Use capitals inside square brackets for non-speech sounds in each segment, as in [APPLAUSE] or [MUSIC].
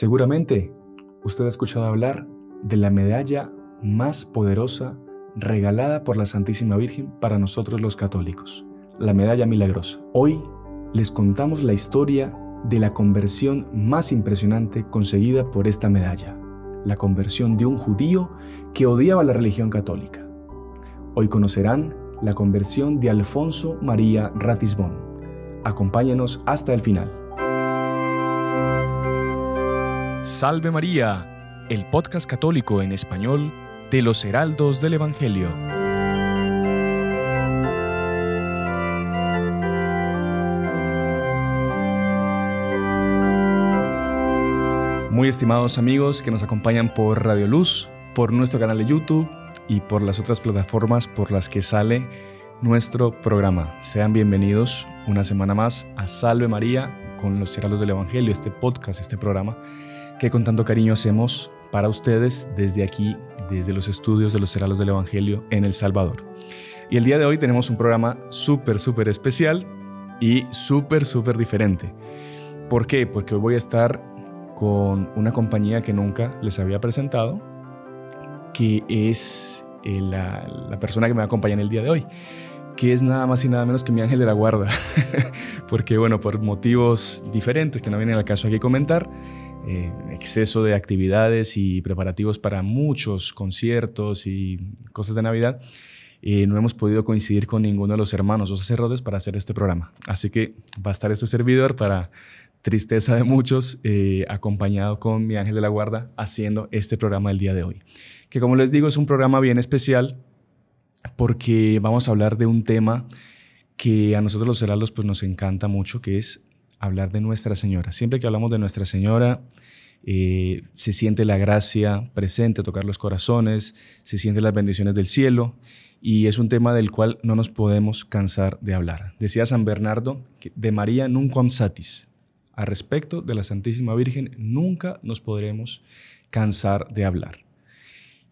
Seguramente usted ha escuchado hablar de la medalla más poderosa regalada por la Santísima Virgen para nosotros los católicos, la medalla milagrosa. Hoy les contamos la historia de la conversión más impresionante conseguida por esta medalla, la conversión de un judío que odiaba la religión católica. Hoy conocerán la conversión de Alfonso María Ratisbon. Acompáñanos hasta el final. Salve María, el podcast católico en español de los Heraldos del Evangelio. Muy estimados amigos que nos acompañan por Radio Luz, por nuestro canal de YouTube y por las otras plataformas por las que sale nuestro programa. Sean bienvenidos una semana más a Salve María con los Heraldos del Evangelio, este podcast, este programa que con tanto cariño hacemos para ustedes desde aquí, desde los estudios de los Ceralos del Evangelio en El Salvador. Y el día de hoy tenemos un programa súper, súper especial y súper, súper diferente. ¿Por qué? Porque hoy voy a estar con una compañía que nunca les había presentado, que es eh, la, persona que me acompaña en el día de hoy, que es nada más y nada menos que mi ángel de la guarda, [LAUGHS] porque bueno, por motivos diferentes que no vienen al caso aquí comentar, exceso de actividades y preparativos para muchos conciertos y cosas de Navidad, eh, no hemos podido coincidir con ninguno de los hermanos o sacerdotes para hacer este programa. Así que va a estar este servidor para tristeza de muchos, eh, acompañado con mi ángel de la guarda, haciendo este programa el día de hoy. Que como les digo, es un programa bien especial porque vamos a hablar de un tema que a nosotros los heraldos pues, nos encanta mucho, que es hablar de Nuestra Señora. Siempre que hablamos de Nuestra Señora, eh, se siente la gracia presente, tocar los corazones, se sienten las bendiciones del cielo y es un tema del cual no nos podemos cansar de hablar. Decía San Bernardo que de María nunquam satis. A respecto de la Santísima Virgen, nunca nos podremos cansar de hablar.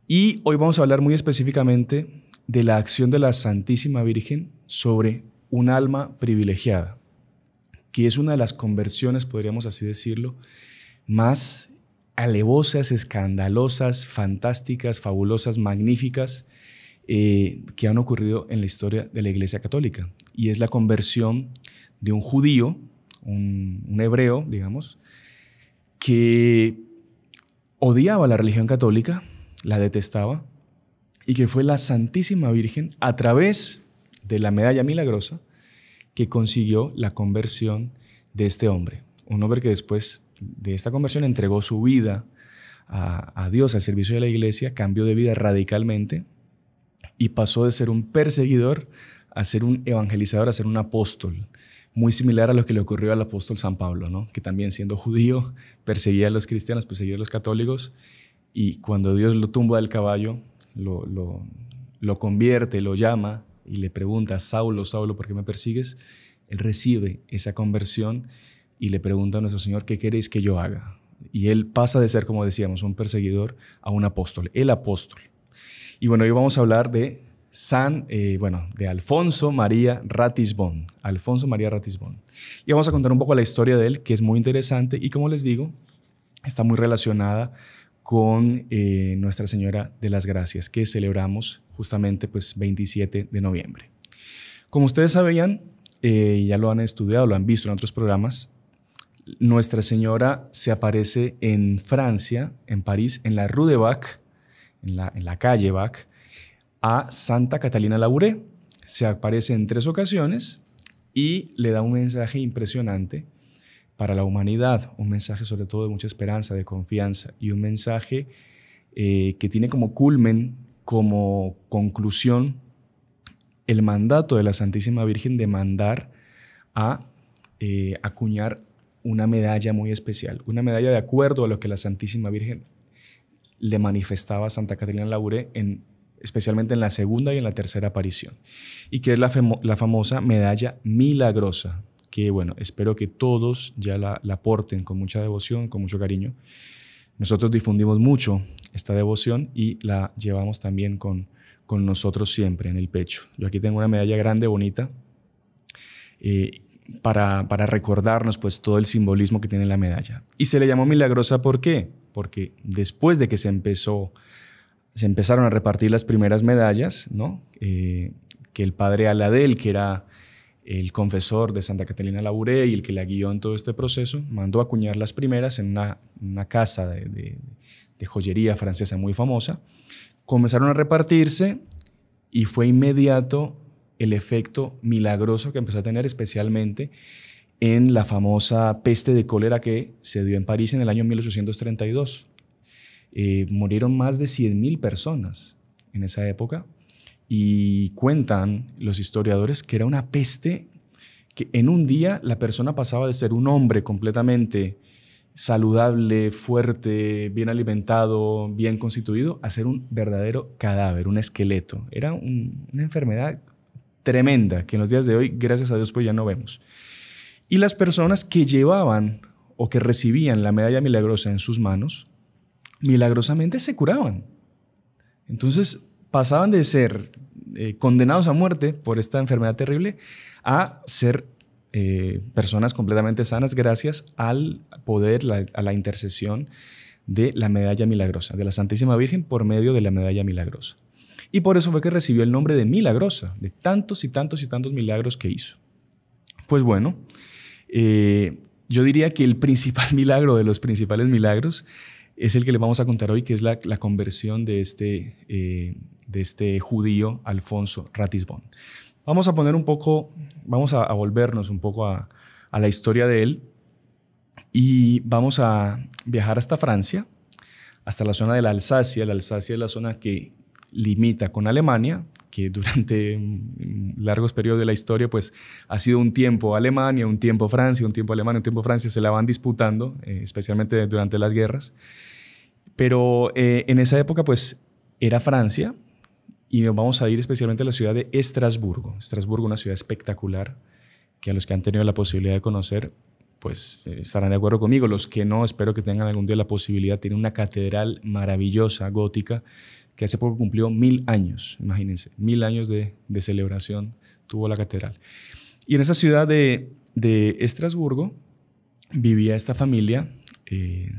Y hoy vamos a hablar muy específicamente de la acción de la Santísima Virgen sobre un alma privilegiada, que es una de las conversiones, podríamos así decirlo, más alevosas, escandalosas, fantásticas, fabulosas, magníficas eh, que han ocurrido en la historia de la Iglesia Católica. Y es la conversión de un judío, un, un hebreo, digamos, que odiaba la religión católica, la detestaba, y que fue la Santísima Virgen, a través de la medalla milagrosa, que consiguió la conversión de este hombre. Un hombre que después de esta conversión entregó su vida a, Dios, al servicio de la iglesia, cambió de vida radicalmente y pasó de ser un perseguidor a ser un evangelizador, a ser un apóstol muy similar a lo que le ocurrió al apóstol San Pablo, que también siendo judío perseguía a los cristianos, perseguía a los católicos, y cuando Dios lo tumba del caballo, lo, lo, lo convierte, lo llama, y le pregunta, Saulo, Saulo, ¿por qué me persigues? Él recibe esa conversión y le pregunta a nuestro Señor, ¿qué queréis que yo haga? Y él pasa de ser, como decíamos, un perseguidor a un apóstol, el apóstol. Y bueno, hoy vamos a hablar de San, eh, bueno, de Alfonso María Ratisbon. Alfonso María Ratisbon. Y vamos a contar un poco la historia de él, que es muy interesante y como les digo, está muy relacionada con eh, Nuestra Señora de las Gracias, que celebramos justamente pues 27 de noviembre. Como ustedes sabían, eh, ya lo han estudiado, lo han visto en otros programas, Nuestra Señora se aparece en Francia, en París, en la Rue de Bac, en la, en la calle Bac, a Santa Catalina Labouré. Se aparece en tres ocasiones y le da un mensaje impresionante para la humanidad, un mensaje sobre todo de mucha esperanza, de confianza y un mensaje eh, que tiene como culmen como conclusión el mandato de la Santísima Virgen de mandar a eh, acuñar una medalla muy especial, una medalla de acuerdo a lo que la Santísima Virgen le manifestaba a Santa Catalina Laure en especialmente en la segunda y en la tercera aparición, y que es la, famosa medalla milagrosa, que bueno, espero que todos ya la, aporten con mucha devoción, con mucho cariño, nosotros difundimos mucho esta devoción y la llevamos también con, nosotros siempre en el pecho. Yo aquí tengo una medalla grande, bonita, eh, para, recordarnos pues todo el simbolismo que tiene la medalla. Y se le llamó milagrosa ¿por qué? Porque después de que se empezó, se empezaron a repartir las primeras medallas, ¿no? Eh, que el padre Aladel, que era el confesor de Santa Catalina Laburé y el que la guió en todo este proceso, mandó a acuñar las primeras en una, casa de, joyería francesa muy famosa. Comenzaron a repartirse y fue inmediato el efecto milagroso que empezó a tener, especialmente en la famosa peste de cólera que se dio en París en el año 1832. Eh, murieron más de 100.000 personas en esa época y cuentan los historiadores que era una peste que en un día la persona pasaba de ser un hombre completamente saludable, fuerte, bien alimentado, bien constituido, a ser un verdadero cadáver, un esqueleto. Era una enfermedad tremenda que en los días de hoy, gracias a Dios, pues ya no vemos. Y las personas que llevaban o que recibían la medalla milagrosa en sus manos, milagrosamente se curaban. Entonces, pasaban de ser eh, condenados a muerte por esta enfermedad terrible a ser eh, personas completamente sanas gracias al poder, a la intercesión de la medalla milagrosa, de la Santísima Virgen por medio de la medalla milagrosa. Y por eso fue que recibió el nombre de milagrosa, de tantos y tantos y tantos milagros que hizo. Pues bueno, eh, yo diría que el principal [LAUGHS] milagro de los principales milagros es el que le vamos a contar hoy, que es la, conversión de este, de este judío Alfonso Ratisbon. Vamos a poner un poco, vamos a, volvernos un poco a, la historia de él y vamos a viajar hasta Francia, hasta la zona de la Alsacia. La Alsacia es la zona que limita con Alemania, que durante largos periodos de la historia pues ha sido un tiempo Alemania, un tiempo Francia, un tiempo Alemania, un tiempo Francia, se la van disputando, eh, especialmente durante las guerras. Pero eh, en esa época pues era Francia y nos vamos a ir especialmente a la ciudad de Estrasburgo. Estrasburgo, una ciudad espectacular que a los que han tenido la posibilidad de conocer, pues eh, estarán de acuerdo conmigo. Los que no, espero que tengan algún día la posibilidad. Tiene una catedral maravillosa, gótica, que hace poco cumplió mil años, imagínense, mil años de, celebración tuvo la catedral. Y en esa ciudad de, Estrasburgo vivía esta familia, eh,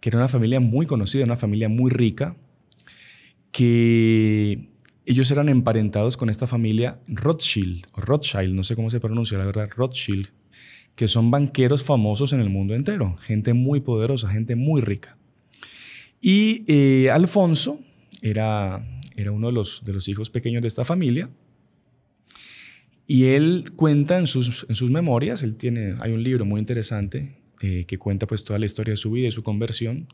que era una familia muy conocida, una familia muy rica, que ellos eran emparentados con esta familia Rothschild, Rothschild, no sé cómo se pronuncia la verdad, Rothschild, que son banqueros famosos en el mundo entero, gente muy poderosa, gente muy rica. Y eh, Alfonso era, era uno de los, de los hijos pequeños de esta familia, y él cuenta en sus, sus memorias, él tiene, hay un libro muy interesante eh, que cuenta pues toda la historia de su vida y su conversión,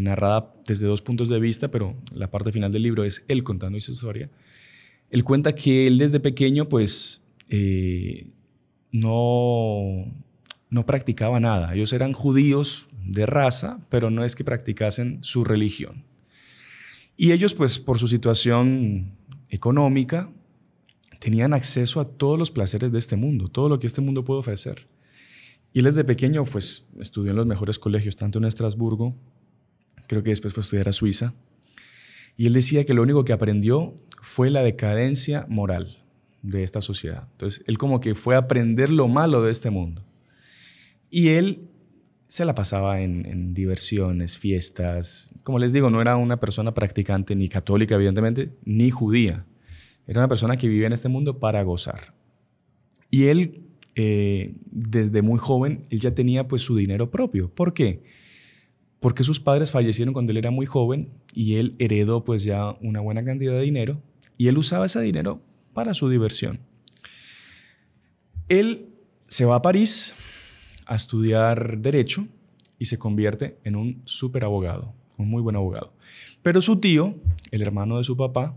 narrada desde dos puntos de vista, pero la parte final del libro es él contando su historia. Él cuenta que él desde pequeño, pues, eh, no, no practicaba nada. Ellos eran judíos de raza, pero no es que practicasen su religión. Y ellos, pues, por su situación económica, tenían acceso a todos los placeres de este mundo, todo lo que este mundo puede ofrecer. Y él desde pequeño, pues, estudió en los mejores colegios, tanto en Estrasburgo creo que después fue a estudiar a Suiza, y él decía que lo único que aprendió fue la decadencia moral de esta sociedad. Entonces, él como que fue a aprender lo malo de este mundo. Y él se la pasaba en, diversiones, fiestas. Como les digo, no era una persona practicante ni católica, evidentemente, ni judía. Era una persona que vivía en este mundo para gozar. Y él, eh, desde muy joven, él ya tenía pues su dinero propio. ¿Por qué? porque sus padres fallecieron cuando él era muy joven y él heredó pues ya una buena cantidad de dinero y él usaba ese dinero para su diversión. Él se va a París a estudiar derecho y se convierte en un abogado, un muy buen abogado. Pero su tío, el hermano de su papá,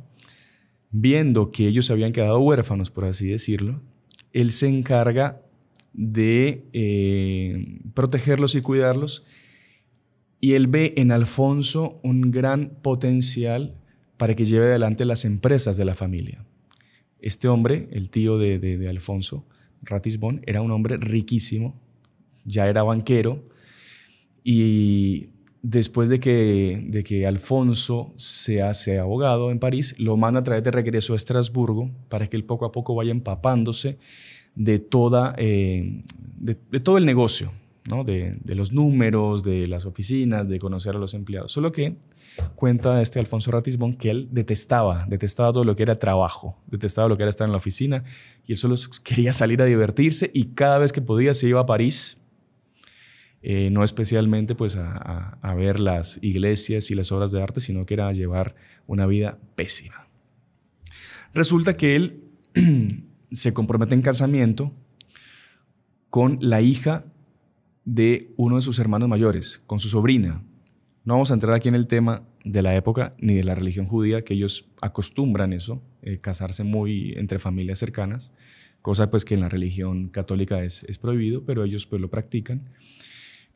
viendo que ellos se habían quedado huérfanos, por así decirlo, él se encarga de eh, protegerlos y cuidarlos y él ve en Alfonso un gran potencial para que lleve adelante las empresas de la familia. Este hombre, el tío de, de, Alfonso, Ratisbon, era un hombre riquísimo, ya era banquero, y después de que, de que Alfonso se hace abogado en París, lo manda a través de regreso a Estrasburgo para que él poco a poco vaya empapándose de, toda, eh, de todo el negocio de, los números, de las oficinas, de conocer a los empleados. Solo que cuenta este Alfonso Ratisbon que él detestaba, detestaba todo lo que era trabajo, detestaba lo que era estar en la oficina y él solo quería salir a divertirse y cada vez que podía se iba a París, eh, no especialmente pues a, a ver las iglesias y las obras de arte, sino que era llevar una vida pésima. Resulta que él [CLEARS THROAT] se compromete en casamiento con la hija de uno de sus hermanos mayores, con su sobrina. No vamos a entrar aquí en el tema de la época ni de la religión judía, que ellos acostumbran eso, eh, casarse muy entre familias cercanas, cosa pues que en la religión católica es, prohibido, pero ellos pues lo practican.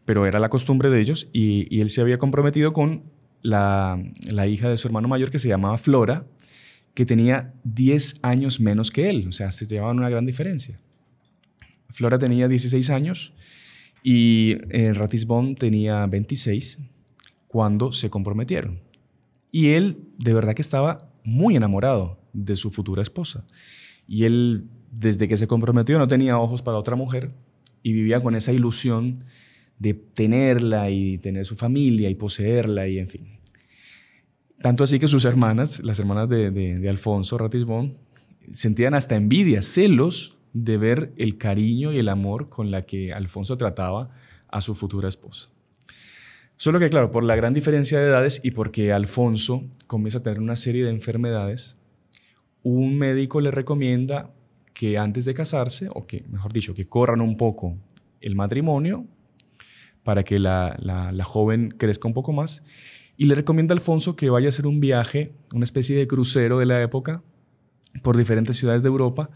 Pero era la costumbre de ellos y, él se había comprometido con la, la hija de su hermano mayor que se llamaba Flora, que tenía 10 años menos que él, o sea, se llevaban una gran diferencia. Flora tenía 16 años y eh, Ratisbon tenía 26 cuando se comprometieron. Y él de verdad que estaba muy enamorado de su futura esposa. Y él, desde que se comprometió, no tenía ojos para otra mujer y vivía con esa ilusión de tenerla y tener su familia y poseerla y en fin. Tanto así que sus hermanas, las hermanas de, de Alfonso Ratisbon, sentían hasta envidia, celos de ver el cariño y el amor con la que Alfonso trataba a su futura esposa. Solo que claro, por la gran diferencia de edades y porque Alfonso comienza a tener una serie de enfermedades, un médico le recomienda que antes de casarse, o que mejor dicho, que corran un poco el matrimonio para que la, la joven crezca un poco más, y le recomienda a Alfonso que vaya a hacer un viaje, una especie de crucero de la época, por diferentes ciudades de Europa,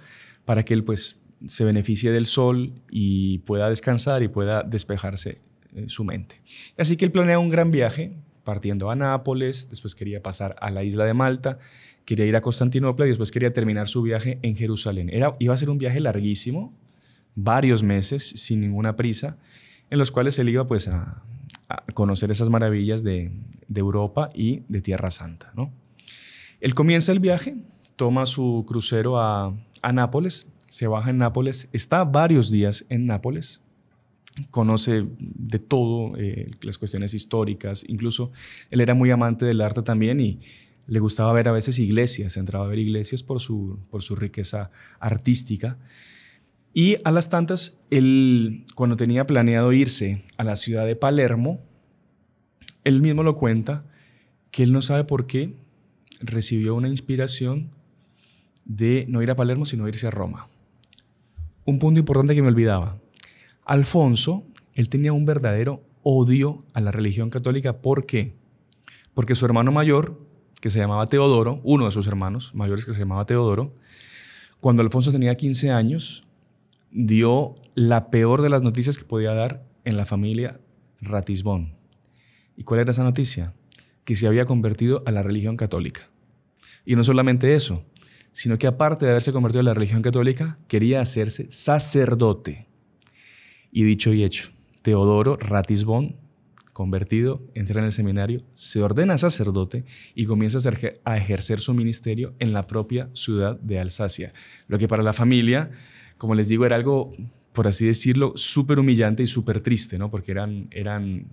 para que él pues se beneficie del sol y pueda descansar y pueda despejarse eh, su mente. Así que él planea un gran viaje partiendo a Nápoles, después quería pasar a la isla de Malta, quería ir a Constantinopla y después quería terminar su viaje en Jerusalén. Era, iba a ser un viaje larguísimo, varios meses, sin ninguna prisa, en los cuales él iba pues a, conocer esas maravillas de, Europa y de Tierra Santa. ¿no? Él comienza el viaje, toma su crucero a, Nápoles, se baja en Nápoles, está varios días en Nápoles, conoce de todo, eh, las cuestiones históricas, incluso él era muy amante del arte también y le gustaba ver a veces iglesias, entraba a ver iglesias por su, por su riqueza artística. Y a las tantas, él, cuando tenía planeado irse a la ciudad de Palermo, él mismo lo cuenta, que él no sabe por qué recibió una inspiración de no ir a Palermo, sino irse a Roma. Un punto importante que me olvidaba. Alfonso, él tenía un verdadero odio a la religión católica. ¿Por qué? Porque su hermano mayor, que se llamaba Teodoro, uno de sus hermanos mayores que se llamaba Teodoro, cuando Alfonso tenía 15 años, dio la peor de las noticias que podía dar en la familia Ratisbón. ¿Y cuál era esa noticia? Que se había convertido a la religión católica. Y no solamente eso, sino que aparte de haberse convertido en la religión católica, quería hacerse sacerdote. Y dicho y hecho, Teodoro Ratisbon, convertido, entra en el seminario, se ordena sacerdote y comienza a ejercer su ministerio en la propia ciudad de Alsacia. Lo que para la familia, como les digo, era algo, por así decirlo, súper humillante y súper triste, ¿no? Porque eran, eran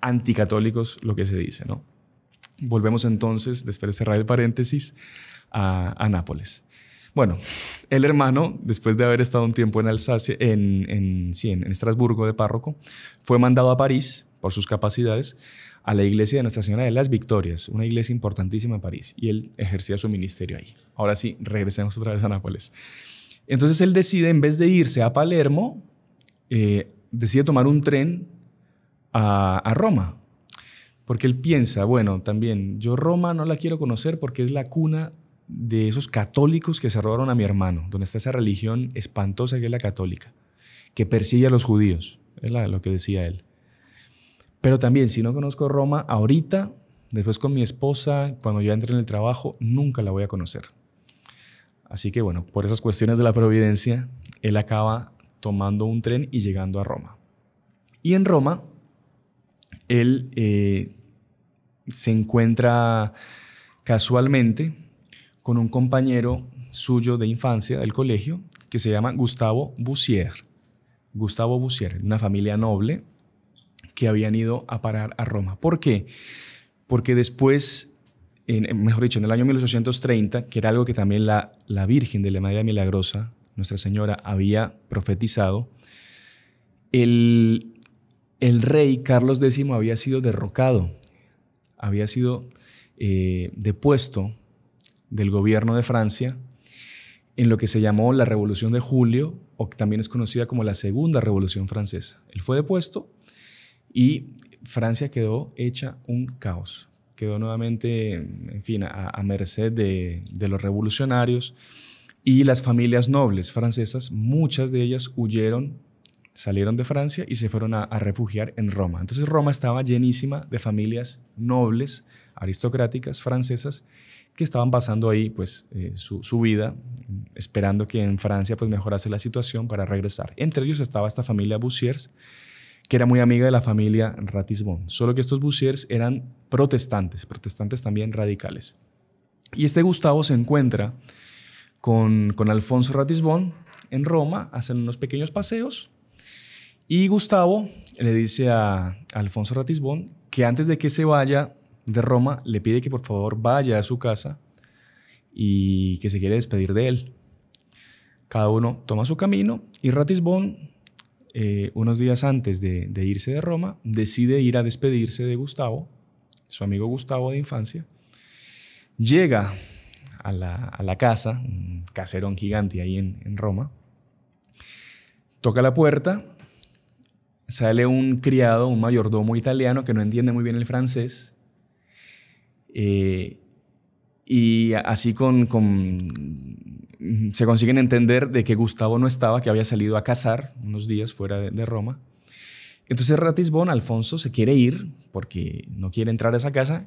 anticatólicos, lo que se dice, ¿no? Volvemos entonces, después de cerrar el paréntesis, a, Nápoles. Bueno, el hermano, después de haber estado un tiempo en Alsacia, en, en, Estrasburgo de párroco, fue mandado a París por sus capacidades a la iglesia de Nuestra Señora de las Victorias, una iglesia importantísima en París, y él ejercía su ministerio ahí. Ahora sí, regresemos otra vez a Nápoles. Entonces él decide, en vez de irse a Palermo, eh, decide tomar un tren a Roma, porque él piensa, bueno, también, yo Roma no la quiero conocer porque es la cuna de esos católicos que se robaron a mi hermano, donde está esa religión espantosa que es la católica, que persigue a los judíos, es lo que decía él. Pero también, si no conozco Roma ahorita, después con mi esposa, cuando yo entre en el trabajo, nunca la voy a conocer. Así que bueno, por esas cuestiones de la providencia, él acaba tomando un tren y llegando a Roma. Y en Roma, él eh, se encuentra casualmente con un compañero suyo de infancia del colegio que se llama Gustavo Bussier. Gustavo Bussier, una familia noble que habían ido a parar a Roma. ¿Por qué? Porque después, en, mejor dicho, en el año 1830, que era algo que también la, la Virgen de la Madre Milagrosa, Nuestra Señora, había profetizado, el, el rey Carlos X había sido derrocado, había sido eh, depuesto del gobierno de Francia en lo que se llamó la Revolución de Julio, o que también es conocida como la Segunda Revolución Francesa. Él fue depuesto y Francia quedó hecha un caos. Quedó nuevamente, en fin, a, merced de los revolucionarios y las familias nobles francesas, muchas de ellas huyeron salieron de Francia y se fueron a, refugiar en Roma. Entonces Roma estaba llenísima de familias nobles, aristocráticas, francesas, que estaban pasando ahí pues eh, su, vida, esperando que en Francia pues mejorase la situación para regresar. Entre ellos estaba esta familia Bussiers, que era muy amiga de la familia Ratisbon, solo que estos Bussiers eran protestantes, protestantes también radicales. Y este Gustavo se encuentra con, con Alfonso Ratisbon en Roma, hacen unos pequeños paseos, y Gustavo le dice a Alfonso Ratisbón que antes de que se vaya de Roma, le pide que por favor vaya a su casa y que se quiere despedir de él. Cada uno toma su camino y Ratisbón, eh, unos días antes de, irse de Roma, decide ir a despedirse de Gustavo, su amigo Gustavo de infancia. Llega a la, casa, un caserón gigante ahí en, en, Roma. Toca la puerta sale un criado, un mayordomo italiano que no entiende muy bien el francés. Eh, y así con, con, se consiguen entender de que Gustavo no estaba, que había salido a cazar unos días fuera de, Roma. Entonces Ratisbon, Alfonso, se quiere ir porque no quiere entrar a esa casa.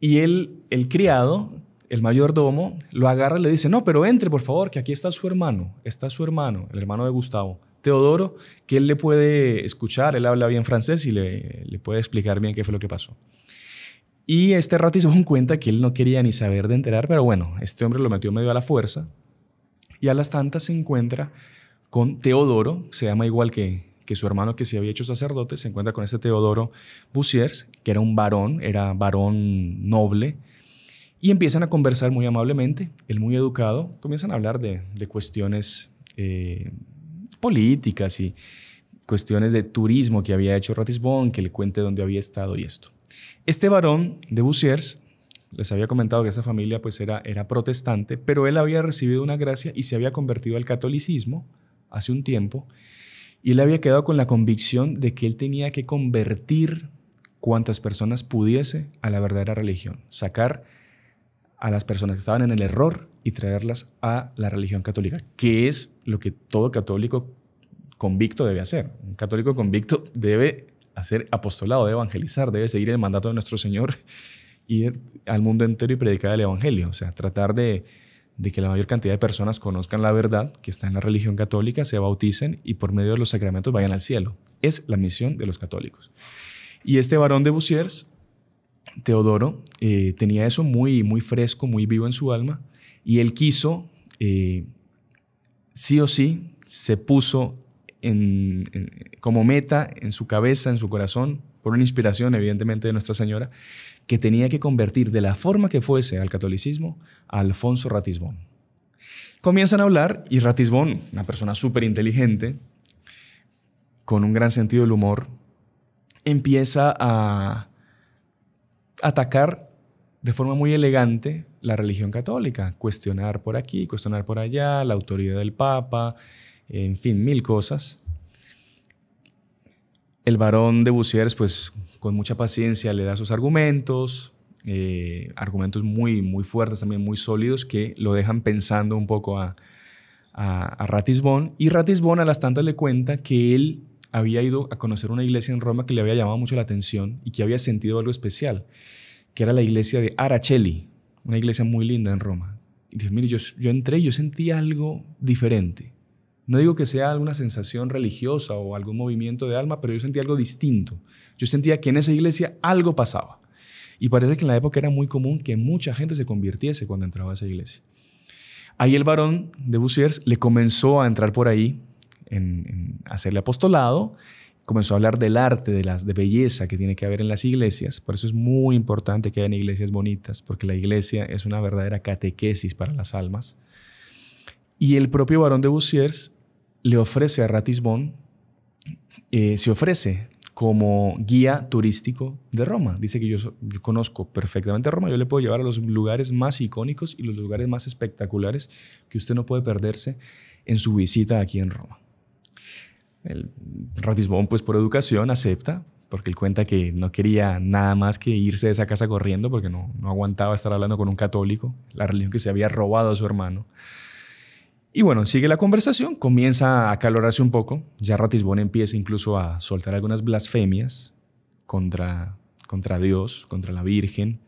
Y él, el criado, el mayordomo, lo agarra y le dice, no, pero entre, por favor, que aquí está su hermano, está su hermano, el hermano de Gustavo. Teodoro, que él le puede escuchar, él habla bien francés y le, puede explicar bien qué fue lo que pasó. Y este se dio cuenta que él no quería ni saber de enterar, pero bueno, este hombre lo metió medio a la fuerza. Y a las tantas se encuentra con Teodoro, se llama igual que, su hermano que se había hecho sacerdote, se encuentra con este Teodoro Bussiers, que era un varón, era varón noble, y empiezan a conversar muy amablemente, él muy educado, comienzan a hablar de, cuestiones eh, políticas y cuestiones de turismo que había hecho Ratisbon, que le cuente dónde había estado y esto. Este varón de Bussiers, les había comentado que esa familia pues era, era protestante, pero él había recibido una gracia y se había convertido al catolicismo hace un tiempo, y él había quedado con la convicción de que él tenía que convertir cuantas personas pudiese a la verdadera religión, sacar a las personas que estaban en el error y traerlas a la religión católica, que es lo que todo católico convicto debe hacer. Un católico convicto debe hacer apostolado, debe evangelizar, debe seguir el mandato de nuestro Señor, ir [LAUGHS] al mundo entero y predicar el Evangelio, o sea, tratar de, que la mayor cantidad de personas conozcan la verdad que está en la religión católica, se bauticen y por medio de los sacramentos vayan al cielo. Es la misión de los católicos. Y este varón de Busiers Teodoro eh, tenía eso muy, muy fresco, muy vivo en su alma, y él quiso, eh, sí o sí, se puso como meta en su cabeza, en su corazón, por una inspiración evidentemente de Nuestra Señora, que tenía que convertir de la forma que fuese al catolicismo a Alfonso Ratisbón. Comienzan a hablar y Ratisbón, una persona súper inteligente, con un gran sentido del humor, empieza a atacar de forma muy elegante la religión católica, cuestionar por aquí, cuestionar por allá, la autoridad del Papa, en fin, mil cosas. El varón de Buciers, pues con mucha paciencia le da sus argumentos, eh, argumentos muy, muy fuertes, también muy sólidos, que lo dejan pensando un poco a, a, Ratisbon y Ratisbon a las tantas le cuenta que él había ido a conocer una iglesia en Roma que le había llamado mucho la atención y que había sentido algo especial, que era la iglesia de Araceli, una iglesia muy linda en Roma. Y dice, mire, yo, yo entré yo sentí algo diferente. No digo que sea alguna sensación religiosa o algún movimiento de alma, pero yo sentí algo distinto. Yo sentía que en esa iglesia algo pasaba. Y parece que en la época era muy común que mucha gente se convirtiese cuando entraba a esa iglesia. Ahí el varón de Busiers le comenzó a entrar por ahí, en, hacerle apostolado, comenzó a hablar del arte, de, las, de belleza que tiene que haber en las iglesias. Por eso es muy importante que hayan iglesias bonitas, porque la iglesia es una verdadera catequesis para las almas. Y el propio varón de Busiers le ofrece a Ratisbon, eh, se ofrece como guía turístico de Roma. Dice que yo, conozco perfectamente Roma, yo le puedo llevar a los lugares más icónicos y los lugares más espectaculares que usted no puede perderse en su visita aquí en Roma. El Ratisbón, pues por educación, acepta, porque él cuenta que no quería nada más que irse de esa casa corriendo porque no, no aguantaba estar hablando con un católico, la religión que se había robado a su hermano. Y bueno, sigue la conversación, comienza a acalorarse un poco. Ya Ratisbon empieza incluso a soltar algunas blasfemias contra, contra Dios, contra la Virgen.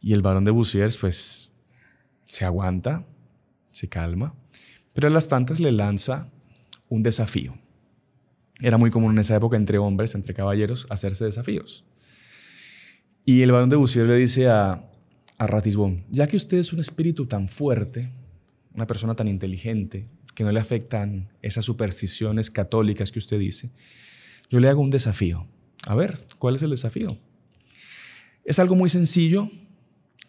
Y el varón de Buciers pues, se aguanta, se calma. Pero a las tantas le lanza un desafío. Era muy común en esa época entre hombres, entre caballeros, hacerse desafíos. Y el varón de Buciers le dice a, a Ratisbon, ya que usted es un espíritu tan fuerte, una persona tan inteligente, que no le afectan esas supersticiones católicas que usted dice, yo le hago un desafío. A ver, ¿cuál es el desafío? Es algo muy sencillo,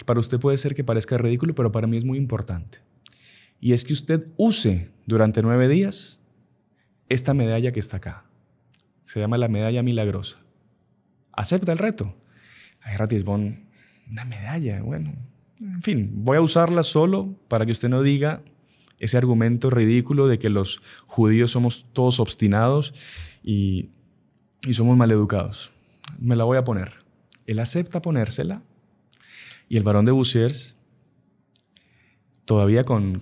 para usted puede ser que parezca ridículo, pero para mí es muy importante. Y es que usted use durante nueve días esta medalla que está acá. Se llama la medalla milagrosa. Acepta el reto. Ay, Ratisbon, una medalla, bueno, en fin, voy a usarla solo para que usted no diga ese argumento ridículo de que los judíos somos todos obstinados y, y somos maleducados. Me la voy a poner. Él acepta ponérsela y el varón de Busiers, todavía con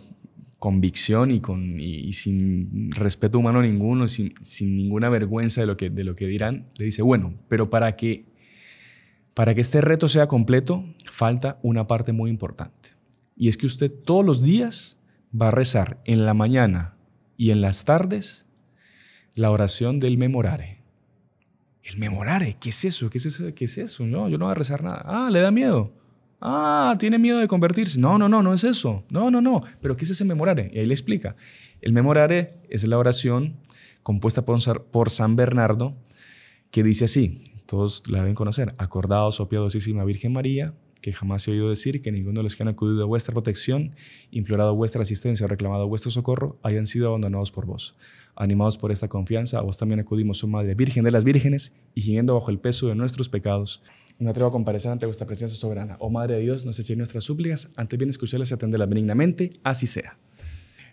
convicción y, con, sin respeto humano ninguno, sin, sin ninguna vergüenza de lo, que, de lo que dirán, le dice, bueno, pero para que para que este reto sea completo, falta una parte muy importante. Y es que usted todos los días va a rezar en la mañana y en las tardes la oración del memorare. El memorare, ¿qué es eso? ¿Qué es eso? ¿Qué es eso? No, yo no voy a rezar nada. Ah, le da miedo. Ah, tiene miedo de convertirse. No, no, no, no es eso. No, no, no. Pero ¿qué es ese memorare? Y ahí le explica. El memorare es la oración compuesta por San Bernardo que dice así, todos la deben conocer. Acordados, O piadosísima Virgen María, que jamás he oído decir que ninguno de los que han acudido a vuestra protección, implorado vuestra asistencia o reclamado vuestro socorro, hayan sido abandonados por vos. Animados por esta confianza, a vos también acudimos, oh Madre Virgen de las Vírgenes, y gimiendo bajo el peso de nuestros pecados, me atrevo a comparecer ante vuestra presencia soberana. Oh Madre de Dios, nos echéis nuestras súplicas, antes bien escucharlas y atenderlas benignamente, así sea.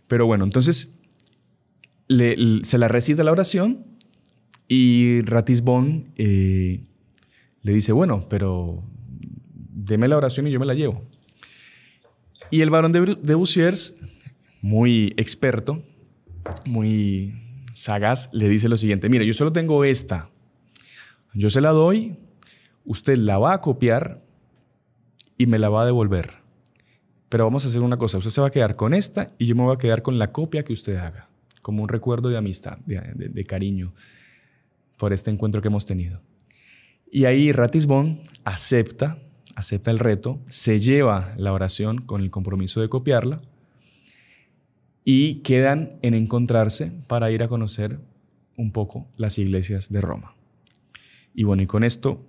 Pero bueno, entonces le, se la recita la oración y Ratisbon eh, le dice, bueno, pero deme la oración y yo me la llevo. Y el barón de, de muy experto, muy sagaz, le dice lo siguiente, Mira, yo solo tengo esta, yo se la doy, usted la va a copiar y me la va a devolver. Pero vamos a hacer una cosa, usted se va a quedar con esta y yo me voy a quedar con la copia que usted haga, como un recuerdo de amistad, de cariño por este encuentro que hemos tenido. Y ahí Ratisbon acepta, acepta el reto, se lleva la oración con el compromiso de copiarla y quedan en encontrarse para ir a conocer un poco las iglesias de Roma. Y bueno, y con esto,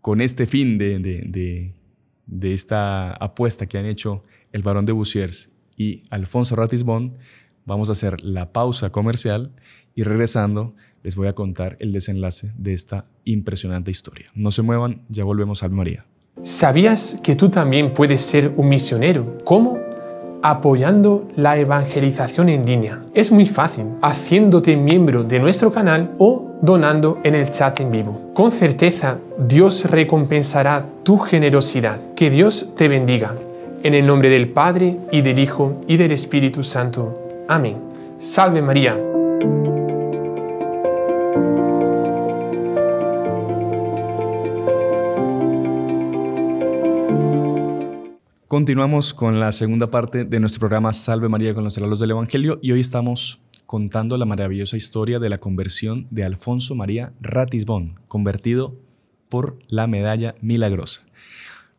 con este fin de, esta apuesta que han hecho el barón de Bussiers y Alfonso Ratisbon, vamos a hacer la pausa comercial y regresando les voy a contar el desenlace de esta impresionante historia. No se muevan, ya volvemos a María. ¿Sabías que tú también puedes ser un misionero? ¿Cómo? apoyando la evangelización en línea. Es muy fácil, haciéndote miembro de nuestro canal o donando en el chat en vivo. Con certeza, Dios recompensará tu generosidad. Que Dios te bendiga. En el nombre del Padre, y del Hijo, y del Espíritu Santo. Amén. Salve María. Continuamos con la segunda parte de nuestro programa Salve María con los celos del Evangelio y hoy estamos contando la maravillosa historia de la conversión de Alfonso María Ratisbón, convertido por la medalla milagrosa.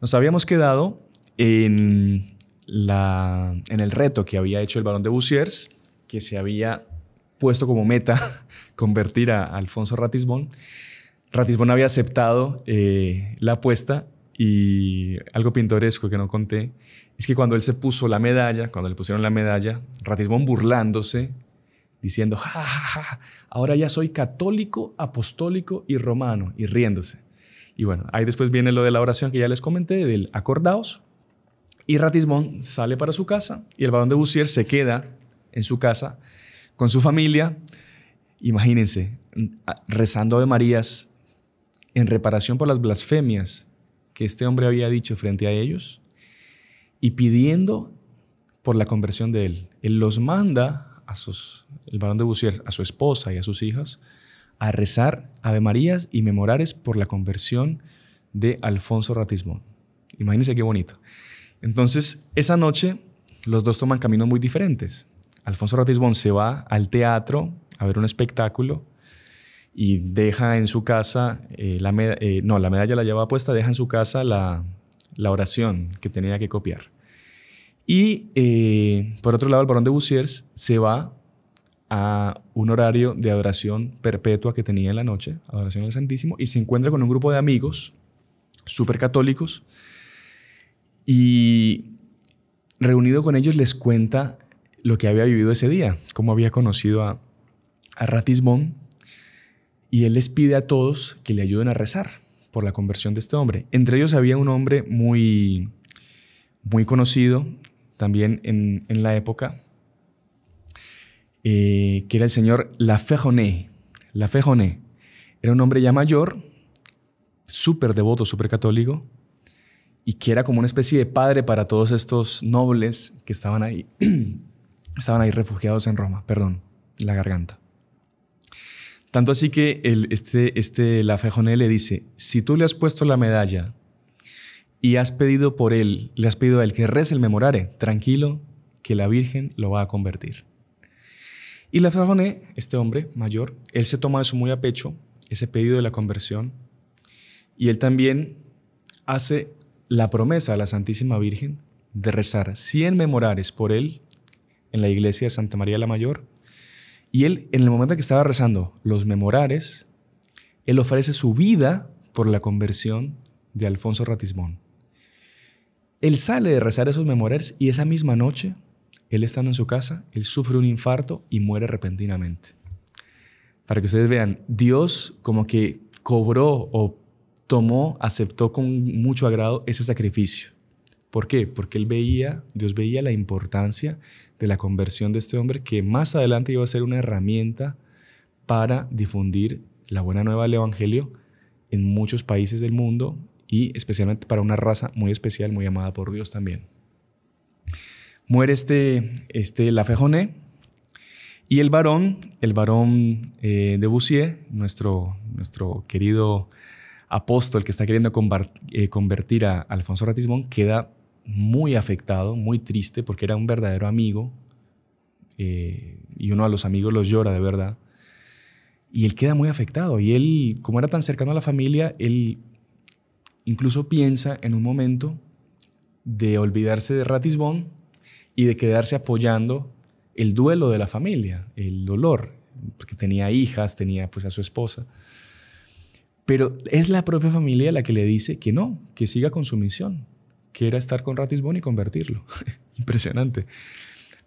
Nos habíamos quedado en, el reto que había hecho el barón de Bussiers, que se había puesto como meta [LAUGHS] convertir a Alfonso Ratisbón. Ratisbón había aceptado eh, la apuesta y algo pintoresco que no conté es que cuando él se puso la medalla, cuando le pusieron la medalla, Ratismón burlándose, diciendo, jajaja ahora ya soy católico, apostólico y romano, y riéndose. Y bueno, ahí después viene lo de la oración que ya les comenté, del acordaos. Y Ratismón sale para su casa y el barón de Bussier se queda en su casa con su familia, imagínense, rezando de Marías en reparación por las blasfemias que este hombre había dicho frente a ellos y pidiendo por la conversión de él. Él los manda a sus, el varón de Bucier, a su esposa y a sus hijas, a rezar Ave Marías y memorares por la conversión de Alfonso Ratismón. Imagínense qué bonito. Entonces, esa noche los dos toman caminos muy diferentes. Alfonso Ratismón se va al teatro a ver un espectáculo y deja en su casa, eh, la eh, no, la medalla la lleva puesta, deja en su casa la, oración que tenía que copiar. Y eh, por otro lado, el barón de Bussiers se va a un horario de adoración perpetua que tenía en la noche, adoración al Santísimo, y se encuentra con un grupo de amigos súper católicos y reunido con ellos les cuenta lo que había vivido ese día, cómo había conocido a, a y él les pide a todos que le ayuden a rezar por la conversión de este hombre. Entre ellos había un hombre muy, muy conocido también en, la época, eh, que era el señor Lafejoné. Lafejoné era un hombre ya mayor, súper devoto, súper católico, y que era como una especie de padre para todos estos nobles que estaban ahí, [CLEARS THROAT] estaban ahí refugiados en Roma, perdón, la garganta. Tanto así que este, este, la Fejoné le dice, si tú le has puesto la medalla y has pedido por él, le has pedido a él que reza el memorare, tranquilo, que la Virgen lo va a convertir. Y la Fejoné, este hombre mayor, él se toma eso muy a pecho, ese pedido de la conversión, y él también hace la promesa a la Santísima Virgen de rezar 100 memorares por él en la iglesia de Santa María la Mayor y él, en el momento en que estaba rezando los memorares, él ofrece su vida por la conversión de Alfonso Ratismón. Él sale de rezar esos memorares y esa misma noche, él estando en su casa, él sufre un infarto y muere repentinamente. Para que ustedes vean, Dios como que cobró o tomó, aceptó con mucho agrado ese sacrificio. ¿Por qué? Porque él veía, Dios veía la importancia de la conversión de este hombre que más adelante iba a ser una herramienta para difundir la buena nueva del Evangelio en muchos países del mundo y especialmente para una raza muy especial, muy amada por Dios también. Muere este, este Lafejoné y el varón, el varón eh, de Boussier, nuestro, nuestro querido apóstol que está queriendo eh, convertir a Alfonso Ratismón, queda muy afectado, muy triste, porque era un verdadero amigo, eh, y uno a los amigos los llora de verdad, y él queda muy afectado, y él, como era tan cercano a la familia, él incluso piensa en un momento de olvidarse de Ratisbon y de quedarse apoyando el duelo de la familia, el dolor, porque tenía hijas, tenía pues a su esposa. Pero es la propia familia la que le dice que no, que siga con su misión, que era estar con Ratisbon y convertirlo. [LAUGHS] Impresionante.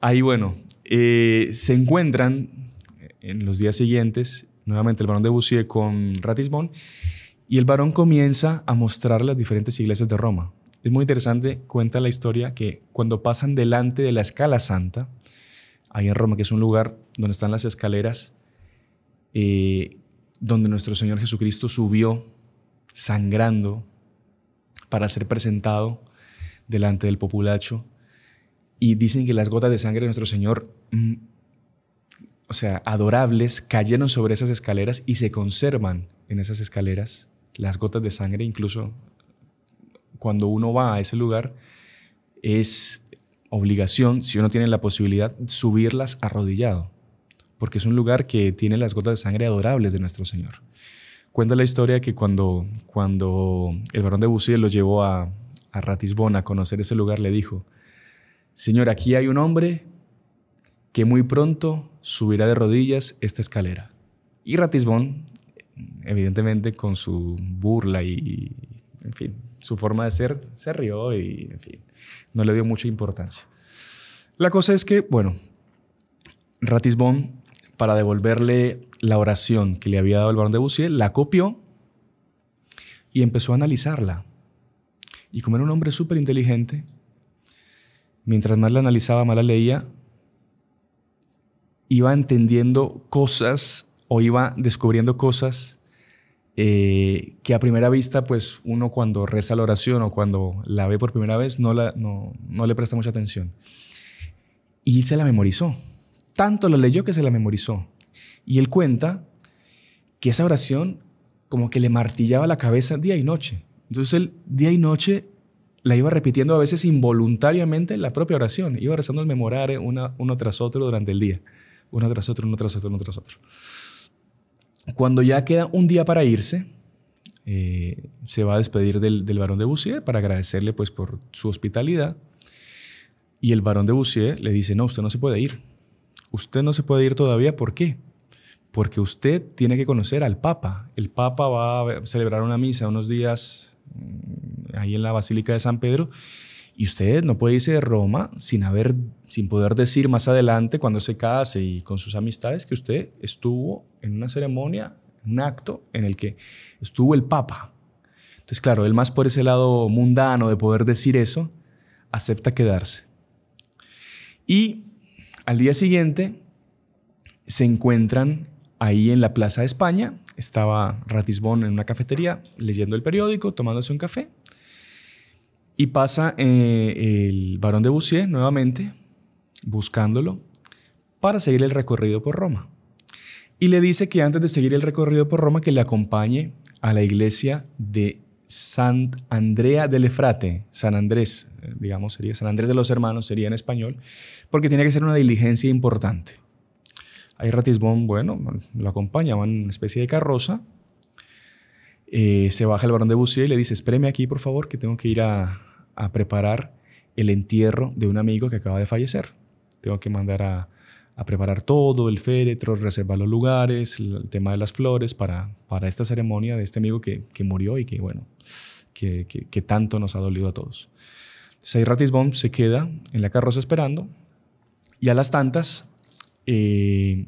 Ahí, bueno, eh, se encuentran eh, en los días siguientes nuevamente el varón de Bussier con Ratisbon y el varón comienza a mostrar las diferentes iglesias de Roma. Es muy interesante, cuenta la historia que cuando pasan delante de la Escala Santa, ahí en Roma, que es un lugar donde están las escaleras, eh, donde nuestro Señor Jesucristo subió sangrando para ser presentado delante del populacho. Y dicen que las gotas de sangre de nuestro Señor, mm, o sea, adorables, cayeron sobre esas escaleras y se conservan en esas escaleras las gotas de sangre, incluso cuando uno va a ese lugar, es obligación, si uno tiene la posibilidad, subirlas arrodillado, porque es un lugar que tiene las gotas de sangre adorables de nuestro Señor. Cuenta la historia que cuando, cuando el varón de Bucía lo llevó a, a Ratisbona a conocer ese lugar, le dijo, Señor, aquí hay un hombre que muy pronto subirá de rodillas esta escalera. Y Ratisbon evidentemente con su burla y, en fin, su forma de ser, se rió y, en fin, no le dio mucha importancia. La cosa es que, bueno, Ratisbon para devolverle la oración que le había dado el barón de Bussier, la copió y empezó a analizarla. Y como era un hombre súper inteligente, mientras más la analizaba, más la leía, iba entendiendo cosas o iba descubriendo cosas eh, que a primera vista, pues uno cuando reza la oración o cuando la ve por primera vez, no, no le presta mucha atención. Y se la memorizó. Tanto la leyó que se la memorizó. Y él cuenta que esa oración como que le martillaba la cabeza día y noche. Entonces él día y noche la iba repitiendo a veces involuntariamente la propia oración. Iba rezando el memorare una, uno tras otro durante el día. Uno tras otro, uno tras otro, uno tras otro. Cuando ya queda un día para irse, eh, se va a despedir del, del varón de Boussier para agradecerle pues, por su hospitalidad. Y el barón de Boussier le dice, no, usted no se puede ir. Usted no se puede ir todavía, ¿por qué? Porque usted tiene que conocer al Papa. El Papa va a celebrar una misa unos días ahí en la Basílica de San Pedro. Y usted no puede irse de Roma sin, haber, sin poder decir más adelante, cuando se case y con sus amistades, que usted estuvo en una ceremonia, un acto en el que estuvo el Papa. Entonces, claro, él más por ese lado mundano de poder decir eso, acepta quedarse. Y al día siguiente se encuentran ahí en la Plaza de España estaba Ratisbon en una cafetería leyendo el periódico, tomándose un café. Y pasa eh, el barón de Bussier nuevamente buscándolo para seguir el recorrido por Roma. Y le dice que antes de seguir el recorrido por Roma que le acompañe a la iglesia de Sant Andrea del Efrate, San Andrés, eh, digamos, sería San Andrés de los Hermanos, sería en español, porque tiene que ser una diligencia importante. Ahí Ratisbon, bueno, lo acompaña, va en una especie de carroza. Eh, se baja el barón de Bussier y le dice, espéreme aquí, por favor, que tengo que ir a, preparar el entierro de un amigo que acaba de fallecer. Tengo que mandar a, preparar todo, el féretro, reservar los lugares, el tema de las flores para, esta ceremonia de este amigo que, murió y que, bueno, que, que, tanto nos ha dolido a todos. Entonces ahí Ratisbon se queda en la carroza esperando y a las tantas eh,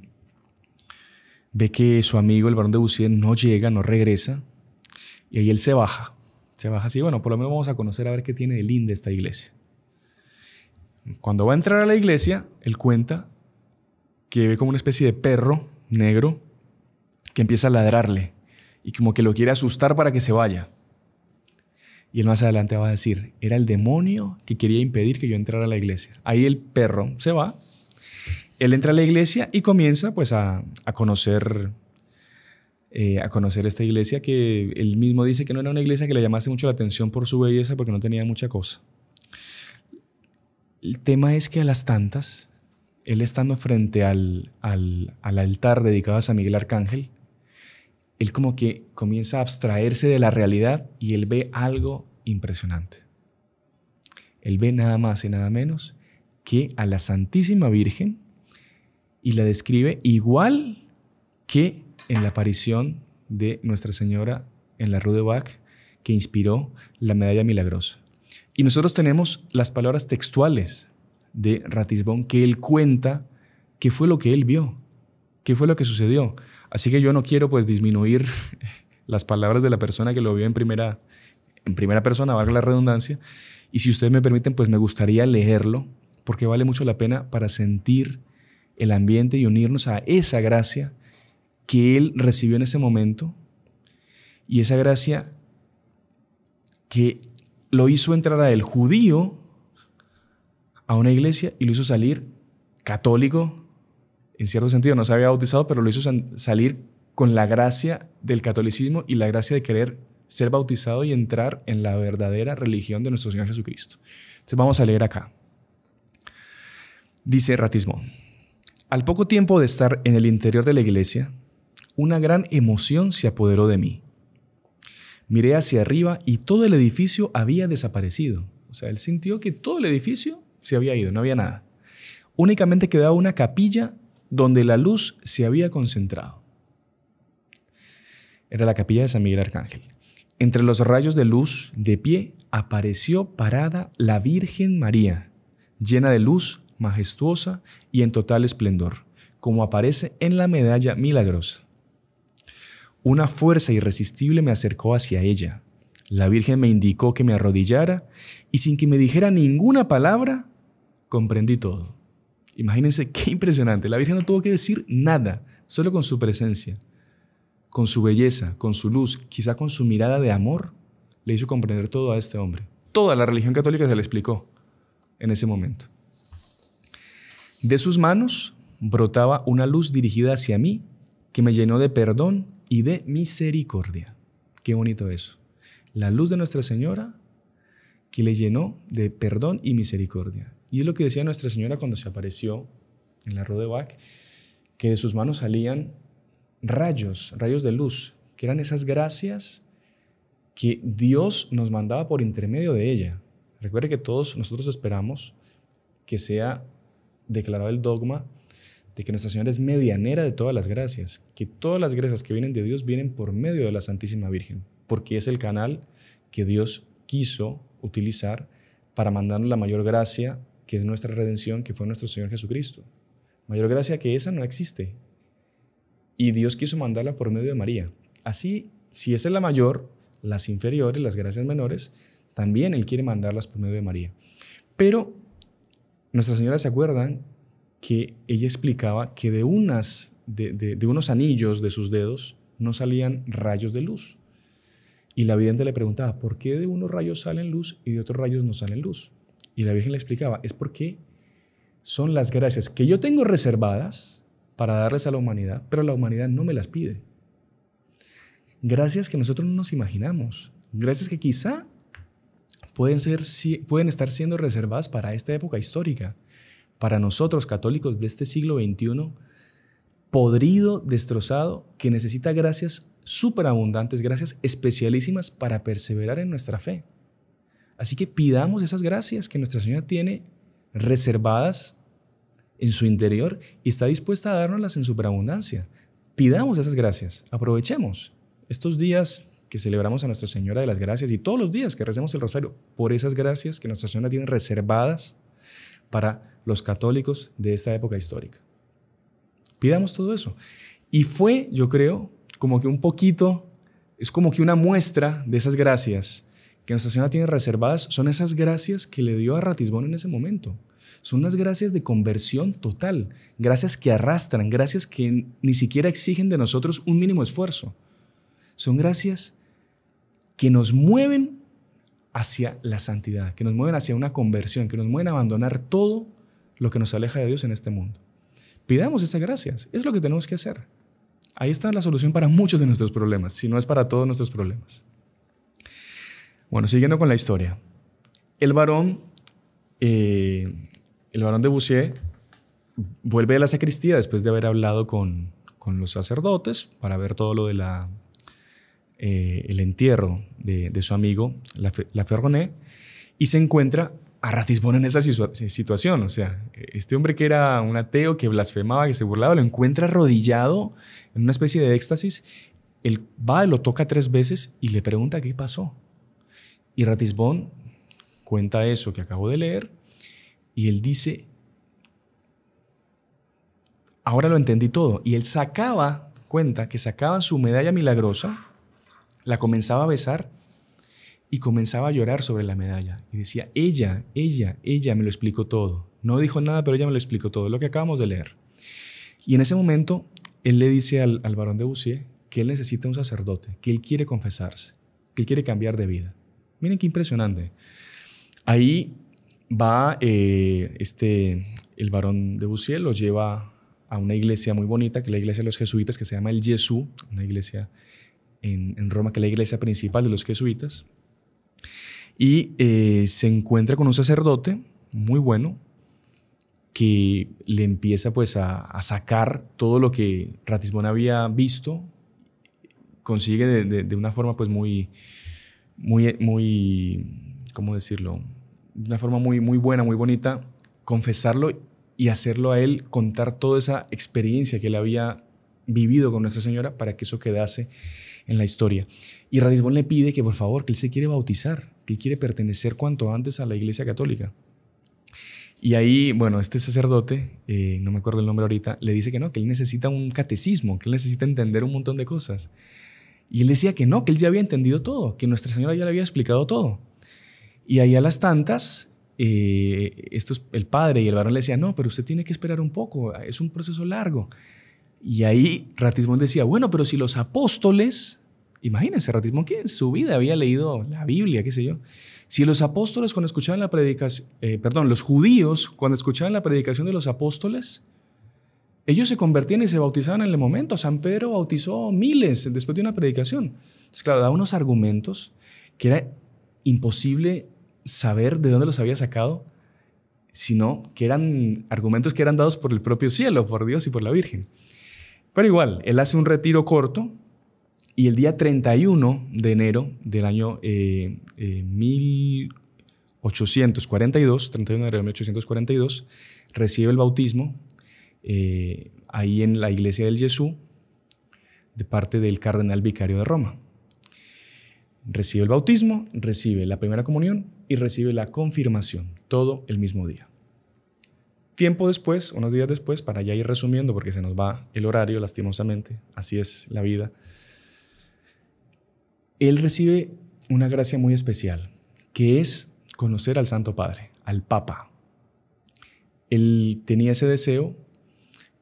ve que su amigo, el barón de Bussier, no llega, no regresa, y ahí él se baja. Se baja así, bueno, por lo menos vamos a conocer a ver qué tiene de linda esta iglesia. Cuando va a entrar a la iglesia, él cuenta que ve como una especie de perro negro que empieza a ladrarle y como que lo quiere asustar para que se vaya. Y él más adelante va a decir, era el demonio que quería impedir que yo entrara a la iglesia. Ahí el perro se va él entra a la iglesia y comienza pues a, conocer eh, a conocer esta iglesia que él mismo dice que no era una iglesia que le llamase mucho la atención por su belleza porque no tenía mucha cosa. El tema es que a las tantas, él estando frente al, al altar dedicado a San Miguel Arcángel, él como que comienza a abstraerse de la realidad y él ve algo impresionante. Él ve nada más y nada menos que a la Santísima Virgen y la describe igual que en la aparición de Nuestra Señora en la Rue de Bac, que inspiró la medalla milagrosa. Y nosotros tenemos las palabras textuales de Ratisbon, que él cuenta qué fue lo que él vio, qué fue lo que sucedió. Así que yo no quiero pues disminuir [LAUGHS] las palabras de la persona que lo vio en primera, en primera persona, valga la redundancia. Y si ustedes me permiten, pues me gustaría leerlo, porque vale mucho la pena para sentir el ambiente y unirnos a esa gracia que Él recibió en ese momento y esa gracia que lo hizo entrar a el judío a una iglesia y lo hizo salir católico, en cierto sentido no se había bautizado, pero lo hizo salir con la gracia del catolicismo y la gracia de querer ser bautizado y entrar en la verdadera religión de nuestro Señor Jesucristo. Entonces vamos a leer acá. Dice Ratismón. Al poco tiempo de estar en el interior de la iglesia, una gran emoción se apoderó de mí. Miré hacia arriba y todo el edificio había desaparecido. O sea, él sintió que todo el edificio se había ido, no había nada. Únicamente quedaba una capilla donde la luz se había concentrado. Era la capilla de San Miguel Arcángel. Entre los rayos de luz, de pie, apareció parada la Virgen María, llena de luz majestuosa y en total esplendor, como aparece en la medalla milagrosa. Una fuerza irresistible me acercó hacia ella. La Virgen me indicó que me arrodillara y sin que me dijera ninguna palabra, comprendí todo. Imagínense qué impresionante. La Virgen no tuvo que decir nada, solo con su presencia, con su belleza, con su luz, quizá con su mirada de amor, le hizo comprender todo a este hombre. Toda la religión católica se le explicó en ese momento. De sus manos brotaba una luz dirigida hacia mí que me llenó de perdón y de misericordia. Qué bonito eso. La luz de Nuestra Señora que le llenó de perdón y misericordia. Y es lo que decía Nuestra Señora cuando se apareció en la Rodebac, que de sus manos salían rayos, rayos de luz, que eran esas gracias que Dios nos mandaba por intermedio de ella. Recuerde que todos nosotros esperamos que sea declarado el dogma de que Nuestra Señora es medianera de todas las gracias, que todas las gracias que vienen de Dios vienen por medio de la Santísima Virgen, porque es el canal que Dios quiso utilizar para mandarnos la mayor gracia, que es nuestra redención, que fue nuestro Señor Jesucristo. Mayor gracia que esa no existe. Y Dios quiso mandarla por medio de María. Así, si esa es la mayor, las inferiores, las gracias menores, también Él quiere mandarlas por medio de María. Pero nuestra señora se acuerdan que ella explicaba que de, unas, de, unos anillos de sus dedos no salían rayos de luz. Y la vidente le preguntaba, ¿por qué de unos rayos salen luz y de otros rayos no salen luz? Y la Virgen le explicaba, es porque son las gracias que yo tengo reservadas para darles a la humanidad, pero la humanidad no me las pide. Gracias que nosotros no nos imaginamos, gracias que quizá pueden, ser, pueden estar siendo reservadas para esta época histórica, para nosotros católicos de este siglo XXI, podrido, destrozado, que necesita gracias superabundantes, gracias especialísimas para perseverar en nuestra fe. Así que pidamos esas gracias que Nuestra Señora tiene reservadas en su interior y está dispuesta a dárnoslas en superabundancia. Pidamos esas gracias, aprovechemos estos días que celebramos a Nuestra Señora de las Gracias y todos los días que recemos el rosario, por esas gracias que Nuestra Señora tiene reservadas para los católicos de esta época histórica. Pidamos todo eso. Y fue, yo creo, como que un poquito, es como que una muestra de esas gracias que Nuestra Señora tiene reservadas, son esas gracias que le dio a Ratisbón en ese momento. Son unas gracias de conversión total, gracias que arrastran, gracias que ni siquiera exigen de nosotros un mínimo esfuerzo. Son gracias que nos mueven hacia la santidad, que nos mueven hacia una conversión, que nos mueven a abandonar todo lo que nos aleja de Dios en este mundo. Pidamos esas gracias, es lo que tenemos que hacer. Ahí está la solución para muchos de nuestros problemas, si no es para todos nuestros problemas. Bueno, siguiendo con la historia. El varón, eh, el de Bussier vuelve a la sacristía después de haber hablado con los sacerdotes para ver todo lo de la eh, el entierro de, su amigo, la, Ferroné, y se encuentra a Ratisbona en esa situación. O sea, este hombre que era un ateo, que blasfemaba, que se burlaba, lo encuentra arrodillado en una especie de éxtasis. Él va, lo toca tres veces y le pregunta qué pasó. Y Ratisbon cuenta eso que acabo de leer y él dice, ahora lo entendí todo. Y él sacaba, cuenta que sacaba su medalla milagrosa la comenzaba a besar y comenzaba a llorar sobre la medalla. Y decía, ella, ella, ella me lo explicó todo. No dijo nada, pero ella me lo explicó todo, lo que acabamos de leer. Y en ese momento, él le dice al, barón varón de Bussier que él necesita un sacerdote, que él quiere confesarse, que él quiere cambiar de vida. Miren qué impresionante. Ahí va eh, este, el varón de Bussier, lo lleva a una iglesia muy bonita, que es la iglesia de los jesuitas, que se llama el Jesús, una iglesia en, Roma, que es la iglesia principal de los jesuitas, y eh, se encuentra con un sacerdote muy bueno que le empieza pues a, sacar todo lo que Ratisbon había visto, consigue de, una forma pues muy, muy, muy, ¿cómo decirlo? De una forma muy, muy buena, muy bonita, confesarlo y hacerlo a él contar toda esa experiencia que él había vivido con Nuestra Señora para que eso quedase en la historia. Y Ratisbon le pide que por favor, que él se quiere bautizar, que quiere pertenecer cuanto antes a la Iglesia Católica. Y ahí, bueno, este sacerdote, eh, no me acuerdo el nombre ahorita, le dice que no, que él necesita un catecismo, que él necesita entender un montón de cosas. Y él decía que no, que él ya había entendido todo, que Nuestra Señora ya le había explicado todo. Y ahí a las tantas, eh, esto es, el padre y el varón le decía no, pero usted tiene que esperar un poco, es un proceso largo. Y ahí Ratismón decía, bueno, pero si los apóstoles, imagínense, Ratismón que en su vida había leído la Biblia, qué sé yo, si los apóstoles cuando escuchaban la predicación, eh, perdón, los judíos cuando escuchaban la predicación de los apóstoles, ellos se convertían y se bautizaban en el momento. San Pedro bautizó miles después de una predicación. Entonces, claro, da unos argumentos que era imposible saber de dónde los había sacado, sino que eran argumentos que eran dados por el propio cielo, por Dios y por la Virgen. Pero igual, él hace un retiro corto y el día 31 de enero del año 1842, 31 1842, recibe el bautismo eh, ahí en la iglesia del Jesús de parte del cardenal vicario de Roma. Recibe el bautismo, recibe la primera comunión y recibe la confirmación, todo el mismo día. Tiempo después, unos días después, para ya ir resumiendo, porque se nos va el horario lastimosamente, así es la vida, él recibe una gracia muy especial, que es conocer al Santo Padre, al Papa. Él tenía ese deseo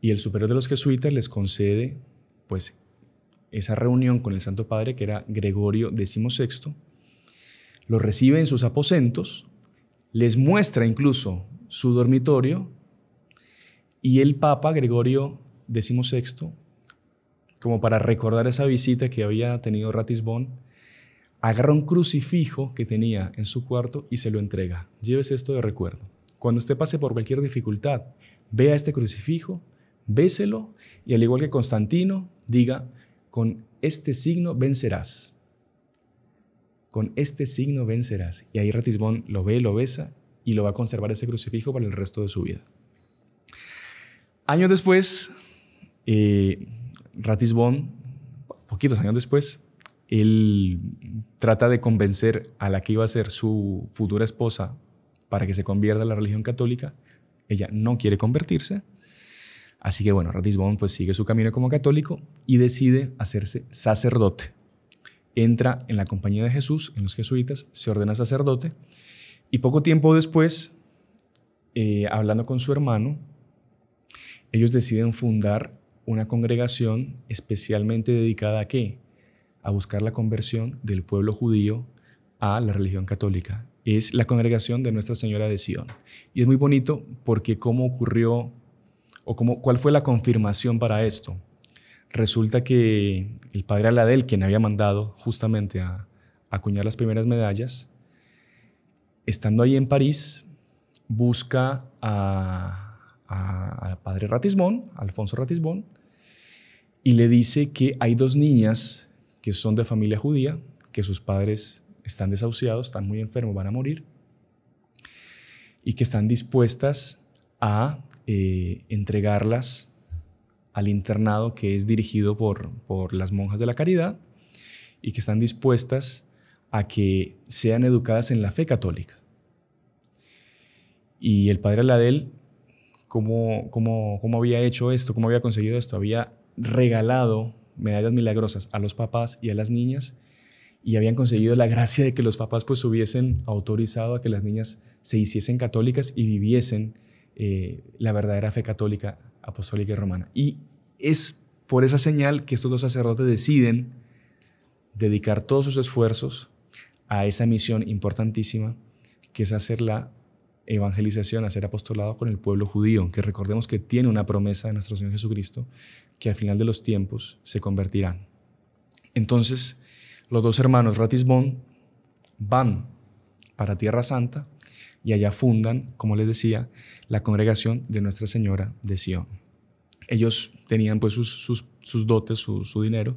y el superior de los jesuitas les concede pues esa reunión con el Santo Padre, que era Gregorio XVI, lo recibe en sus aposentos, les muestra incluso su dormitorio y el Papa Gregorio XVI, como para recordar esa visita que había tenido Ratisbon, agarra un crucifijo que tenía en su cuarto y se lo entrega. Lleves esto de recuerdo. Cuando usted pase por cualquier dificultad, vea este crucifijo, béselo y al igual que Constantino, diga, con este signo vencerás. Con este signo vencerás. Y ahí Ratisbon lo ve, lo besa y lo va a conservar ese crucifijo para el resto de su vida. Años después, eh, Ratisbon, poquitos años después, él trata de convencer a la que iba a ser su futura esposa para que se convierta a la religión católica. Ella no quiere convertirse. Así que bueno, Ratisbon pues sigue su camino como católico y decide hacerse sacerdote. Entra en la compañía de Jesús, en los jesuitas, se ordena sacerdote y poco tiempo después, eh, hablando con su hermano, ellos deciden fundar una congregación especialmente dedicada a qué? A buscar la conversión del pueblo judío a la religión católica. Es la congregación de Nuestra Señora de Sion. Y es muy bonito porque cómo ocurrió o cómo, cuál fue la confirmación para esto. Resulta que el padre Aladel, quien había mandado justamente a, a acuñar las primeras medallas, estando ahí en París, busca a al padre Ratismón Alfonso Ratismón y le dice que hay dos niñas que son de familia judía, que sus padres están desahuciados, están muy enfermos, van a morir, y que están dispuestas a eh, entregarlas al internado que es dirigido por, por las monjas de la caridad y que están dispuestas a que sean educadas en la fe católica. Y el padre Aladel cómo, había hecho esto, cómo había conseguido esto. Había regalado medallas milagrosas a los papás y a las niñas y habían conseguido la gracia de que los papás pues hubiesen autorizado a que las niñas se hiciesen católicas y viviesen eh, la verdadera fe católica, apostólica y romana. Y es por esa señal que estos dos sacerdotes deciden dedicar todos sus esfuerzos a esa misión importantísima que es hacerla, la evangelización, a ser apostolado con el pueblo judío, que recordemos que tiene una promesa de nuestro Señor Jesucristo, que al final de los tiempos se convertirán. Entonces, los dos hermanos Ratisbon van para Tierra Santa y allá fundan, como les decía, la congregación de Nuestra Señora de Sion. Ellos tenían pues sus, dotes, su dinero,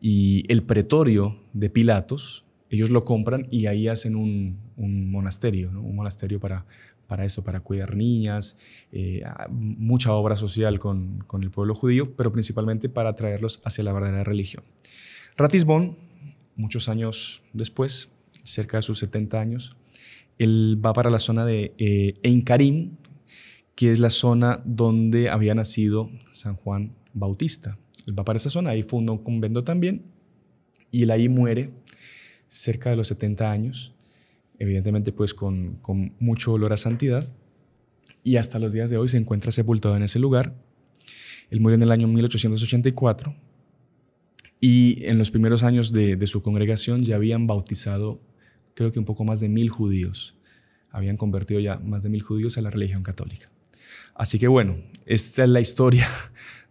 y el pretorio de Pilatos, ellos lo compran y ahí hacen un, monasterio, un monasterio para, para eso, para cuidar niñas, eh, ah, mucha obra social con, el pueblo judío, pero principalmente para atraerlos hacia la verdadera religión. Ratisbon, muchos años después, cerca de sus 70 años, él va para la zona de eh, que es la zona donde había nacido San Juan Bautista. Él va para esa zona, ahí funda un convento también, y él ahí muere cerca de los 70 años, evidentemente pues con, mucho dolor a santidad, y hasta los días de hoy se encuentra sepultado en ese lugar. Él murió en el año 1884 y en los primeros años de, su congregación ya habían bautizado creo que un poco más de mil judíos. Habían convertido ya más de mil judíos a la religión católica. Así que bueno, esta es la historia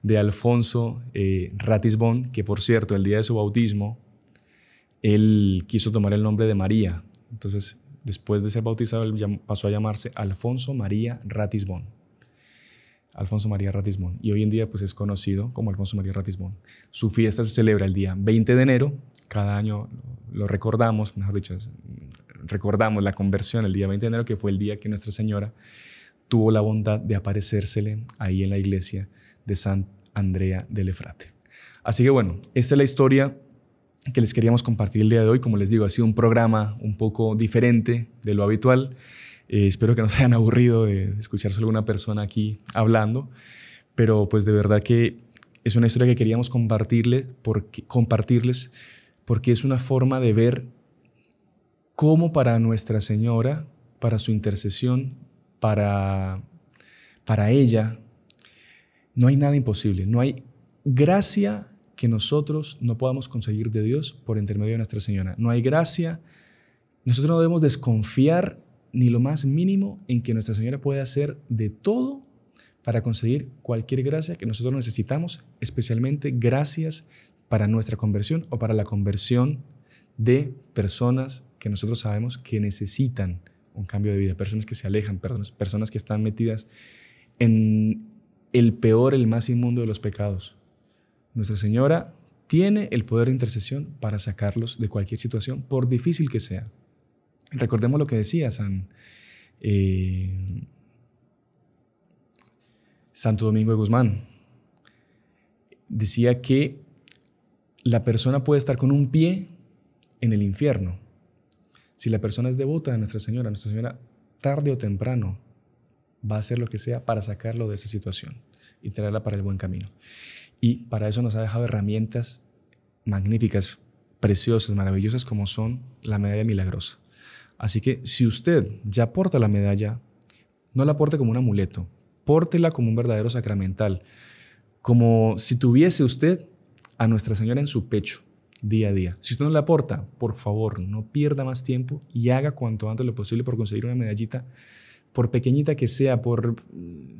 de Alfonso eh, Ratisbon, que por cierto, el día de su bautismo, él quiso tomar el nombre de María. Entonces, después de ser bautizado, pasó a llamarse Alfonso María Ratisbon. Alfonso María Ratisbon. Y hoy en día pues es conocido como Alfonso María Ratisbon. Su fiesta se celebra el día 20 de enero. Cada año lo recordamos, mejor dicho, recordamos la conversión el día 20 de enero, que fue el día que Nuestra Señora tuvo la bondad de aparecérsele ahí en la iglesia de San Andrea del Efrate. Así que bueno, esta es la historia que les queríamos compartir el día de hoy. Como les digo, ha sido un programa un poco diferente de lo habitual. Eh, espero que no se hayan aburrido de escuchar solo una persona aquí hablando, pero pues de verdad que es una historia que queríamos compartirles porque es una forma de ver cómo para Nuestra Señora, para su intercesión, para, para ella, no hay nada imposible, no hay gracia que nosotros no podamos conseguir de Dios por intermedio de Nuestra Señora. No hay gracia. Nosotros no debemos desconfiar ni lo más mínimo en que Nuestra Señora puede hacer de todo para conseguir cualquier gracia que nosotros necesitamos, especialmente gracias para nuestra conversión o para la conversión de personas que nosotros sabemos que necesitan un cambio de vida, personas que se alejan, personas que están metidas en el peor, el más inmundo de los pecados. Nuestra Señora tiene el poder de intercesión para sacarlos de cualquier situación, por difícil que sea. Recordemos lo que decía San, eh, Santo Domingo de Guzmán. Decía que la persona puede estar con un pie en el infierno. Si la persona es devota de Nuestra Señora, Nuestra Señora tarde o temprano va a hacer lo que sea para sacarlo de esa situación y traerla para el buen camino. Y para eso nos ha dejado herramientas magníficas, preciosas, maravillosas como son la medalla milagrosa. Así que si usted ya porta la medalla, no la porte como un amuleto, pórtela como un verdadero sacramental, como si tuviese usted a Nuestra Señora en su pecho día a día. Si usted no la porta, por favor, no pierda más tiempo y haga cuanto antes lo posible por conseguir una medallita, por pequeñita que sea, por mm,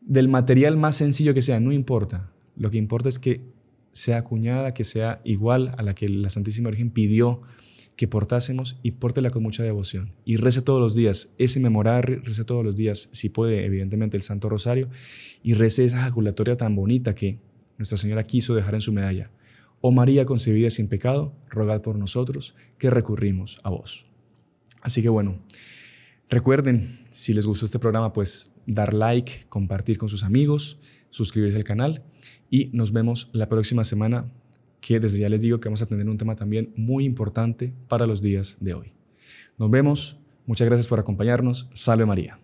del material más sencillo que sea, no importa. Lo que importa es que sea acuñada, que sea igual a la que la Santísima Virgen pidió que portásemos y pórtela con mucha devoción. Y rece todos los días ese memorar rece todos los días, si puede, evidentemente, el Santo Rosario, y rece esa ejaculatoria tan bonita que Nuestra Señora quiso dejar en su medalla. Oh María concebida sin pecado, rogad por nosotros que recurrimos a vos. Así que bueno, recuerden, si les gustó este programa, pues dar like, compartir con sus amigos, suscribirse al canal y nos vemos la próxima semana, que desde ya les digo que vamos a tener un tema también muy importante para los días de hoy. Nos vemos, muchas gracias por acompañarnos, salve María.